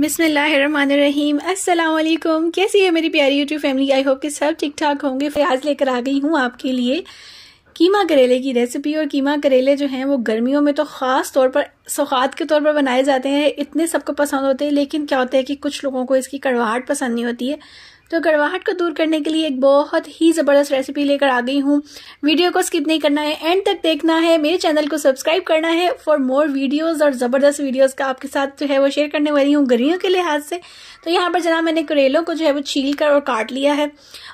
बिसमीम असलकुम कैसी है मेरी प्यारी यूट्यूब फैमिली आई होप कि सब ठीक ठाक होंगे फिर आज लेकर आ गई हूँ आपके लिए कीमा करेले की रेसिपी और कीमा करेले जो हैं वो गर्मियों में तो ख़ास तौर पर सौगात के तौर पर बनाए जाते हैं इतने सबको पसंद होते हैं लेकिन क्या होता है कि कुछ लोगों को इसकी कड़वाहट पसंद नहीं होती है तो कड़वाहट को दूर करने के लिए एक बहुत ही ज़बरदस्त रेसिपी लेकर आ गई हूँ वीडियो को स्किप नहीं करना है एंड तक देखना है मेरे चैनल को सब्सक्राइब करना है फॉर मोर वीडियोस और ज़बरदस्त वीडियोस का आपके साथ जो है वो शेयर करने वाली हूँ गर्मियों के लिहाज से तो यहाँ पर जना मैंने करेलों को जो है वो छील कर और काट लिया है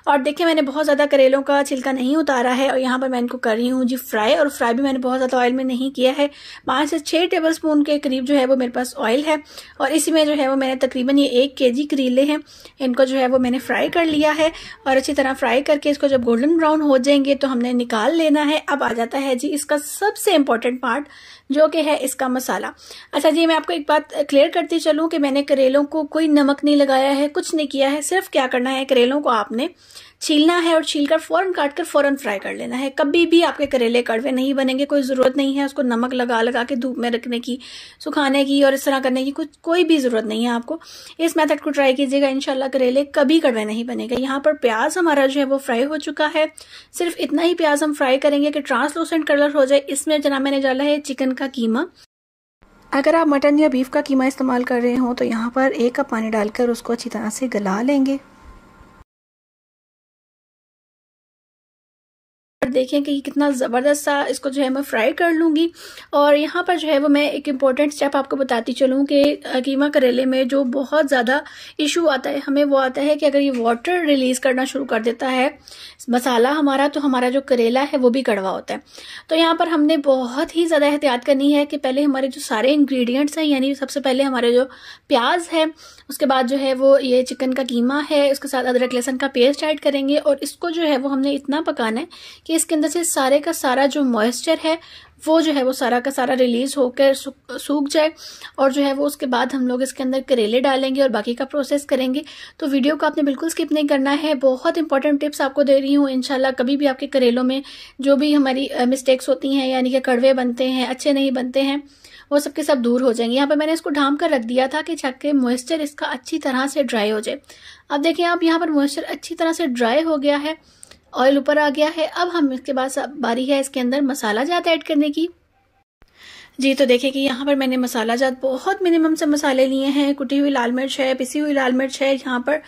और देखिए मैंने बहुत ज़्यादा करेलों का छिलका नहीं उतारा है और यहाँ पर मैं इनको कर रही हूँ जी फ्राई और फ्राई भी मैंने बहुत ज़्यादा ऑयल में नहीं किया है पाँच से छः टेबल स्पून के करीब जो है वो मेरे पास ऑयल है और इसी में जो है वो मैंने तकरीबन ये एक के जी करेले हैं इनको जो है वो मैंने फ्राई कर लिया है और अच्छी तरह फ्राई करके इसको जब गोल्डन ब्राउन हो जाएंगे तो हमने निकाल लेना है अब आ जाता है जी इसका सबसे इम्पोर्टेंट पार्ट जो कि है इसका मसाला अच्छा जी मैं आपको एक बात क्लियर करती चलूँ कि मैंने करेलों को कोई नमक नहीं लगाया है कुछ नहीं किया है सिर्फ क्या करना है करेलों को आपने छीलना है और छीलकर फौरन काट कर फौरन फ्राई कर लेना है कभी भी आपके करेले कड़वे नहीं बनेंगे कोई ज़रूरत नहीं है उसको नमक लगा लगा के धूप में रखने की सुखाने की और इस तरह करने की कुछ कोई भी ज़रूरत नहीं है आपको इस मेथड को ट्राई कीजिएगा इनशाला करेले कभी कड़वे नहीं बनेंगे यहाँ पर प्याज हमारा जो है वो फ्राई हो चुका है सिर्फ इतना ही प्याज हम फ्राई करेंगे कि ट्रांसलूसेंट कलर हो जाए इसमें जना मैंने डाला है चिकन का कीमा अगर आप मटन या बीफ का कीमा इस्तेमाल कर रहे हो तो यहाँ पर एक कप पानी डालकर उसको अच्छी तरह से गला लेंगे देखें कि कितना ज़बरदस्त सा इसको जो है मैं फ्राई कर लूँगी और यहाँ पर जो है वो मैं एक इम्पॉर्टेंट स्टेप आपको बताती चलूँ कि कीमा करेले में जो बहुत ज़्यादा इशू आता है हमें वो आता है कि अगर ये वाटर रिलीज़ करना शुरू कर देता है मसाला हमारा तो हमारा जो करेला है वो भी कड़वा होता है तो यहाँ पर हमने बहुत ही ज़्यादा एहतियात करनी है कि पहले हमारे जो सारे इन्ग्रीडियंट्स हैं यानी सबसे पहले हमारे जो प्याज है उसके बाद जो है वो ये चिकन का कीमा है उसके साथ अदरक लहसन का पेस्ट ऐड करेंगे और इसको जो है वो हमने इतना पकाना है कि इस इसके अंदर से सारे का सारा जो मॉइस्चर है वो जो है वो सारा का सारा रिलीज़ होकर सूख जाए और जो है वो उसके बाद हम लोग इसके अंदर करेले डालेंगे और बाकी का प्रोसेस करेंगे तो वीडियो को आपने बिल्कुल स्किप नहीं करना है बहुत इंपॉर्टेंट टिप्स आपको दे रही हूँ इनशाला कभी भी आपके करेलों में जो भी हमारी मिस्टेक्स होती हैं यानी कि कड़वे बनते हैं अच्छे नहीं बनते हैं वो सबके सब दूर हो जाएंगे यहाँ पर मैंने इसको ढाम कर रख दिया था कि छक्के मॉइस्चर इसका अच्छी तरह से ड्राई हो जाए अब देखिए आप यहाँ पर मॉइस्चर अच्छी तरह से ड्राई हो गया है ऑयल ऊपर आ गया है अब हम इसके बाद बारी है इसके अंदर मसाला ज़्यादा ऐड करने की जी तो देखिए कि यहाँ पर मैंने मसाला जात बहुत मिनिमम से मसाले लिए हैं कुटी हुई लाल मिर्च है पिसी हुई लाल मिर्च है यहाँ पर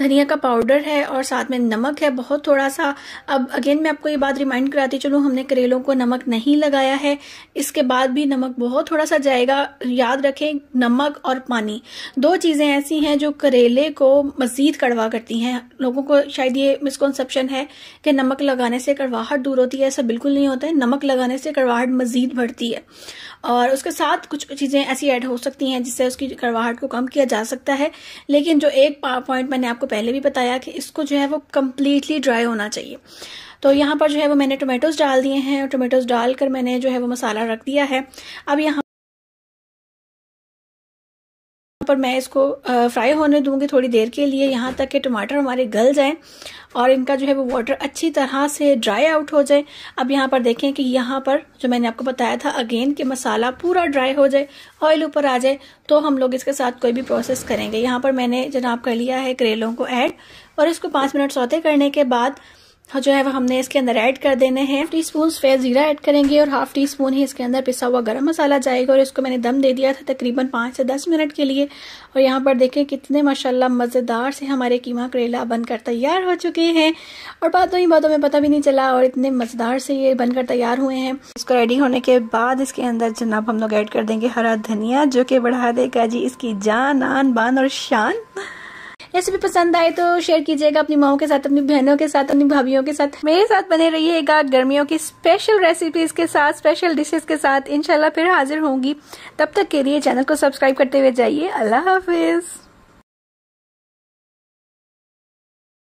धनिया का पाउडर है और साथ में नमक है बहुत थोड़ा सा अब अगेन मैं आपको ये बात रिमाइंड कराती चलूँ हमने करेलों को नमक नहीं लगाया है इसके बाद भी नमक बहुत थोड़ा सा जाएगा याद रखें नमक और पानी दो चीज़ें ऐसी हैं जो करेले को मज़ीद कड़वा करती हैं लोगों को शायद ये मिसकॉन्सेप्शन है कि नमक लगाने से कड़वाहट दूर होती है ऐसा बिल्कुल नहीं होता है नमक लगाने से कड़वाहट मज़ीद बढ़ती है और उसके साथ कुछ चीज़ें ऐसी ऐड हो सकती हैं जिससे उसकी करवाहट को कम किया जा सकता है लेकिन जो एक पॉइंट मैंने आपको पहले भी बताया कि इसको जो है वो कम्प्लीटली ड्राई होना चाहिए तो यहाँ पर जो है वो मैंने टोमेटोज़ डाल दिए हैं और टोमेटोज़ डालकर मैंने जो है वो मसाला रख दिया है अब यहाँ पर मैं इसको फ्राई होने दूंगी थोड़ी देर के लिए यहाँ तक कि टमाटर हमारे गल जाएं और इनका जो है वो वाटर अच्छी तरह से ड्राई आउट हो जाए अब यहाँ पर देखें कि यहाँ पर जो मैंने आपको बताया था अगेन कि मसाला पूरा ड्राई हो जाए ऑयल ऊपर आ जाए तो हम लोग इसके साथ कोई भी प्रोसेस करेंगे यहाँ पर मैंने जनाब कर लिया है करेलों को ऐड और इसको पाँच मिनट सौते करने के बाद हाँ, जो है वो हमने इसके अंदर ऐड कर देने हैं टी स्पून फेर जीरा ऐड करेंगे और हाफ टी स्पून ही इसके अंदर पिसा हुआ गरम मसाला जाएगा और इसको मैंने दम दे दिया था तकरीबन पाँच से दस मिनट के लिए और यहाँ पर देखें कितने माशाल्लाह मज़ेदार से हमारे कीमा करेला बनकर तैयार हो चुके हैं और बातों ही बातों में पता भी नहीं चला और इतने मज़ेदार से ये बनकर तैयार हुए हैं इसको रेडी होने के बाद इसके अंदर जनाब हम लोग ऐड कर देंगे हरा धनिया जो कि बढ़ा देगा जी इसकी जान आन बान और शान रेसिपी पसंद आए तो शेयर कीजिएगा अपनी माओ के साथ अपनी बहनों के साथ अपनी भाभीियों के साथ मेरे साथ बने रहिएगा गर्मियों की स्पेशल रेसिपीज के साथ स्पेशल डिशेज के साथ इनशाला फिर हाजिर होंगी तब तक के लिए चैनल को सब्सक्राइब करते हुए जाइए अल्लाह हाफिज़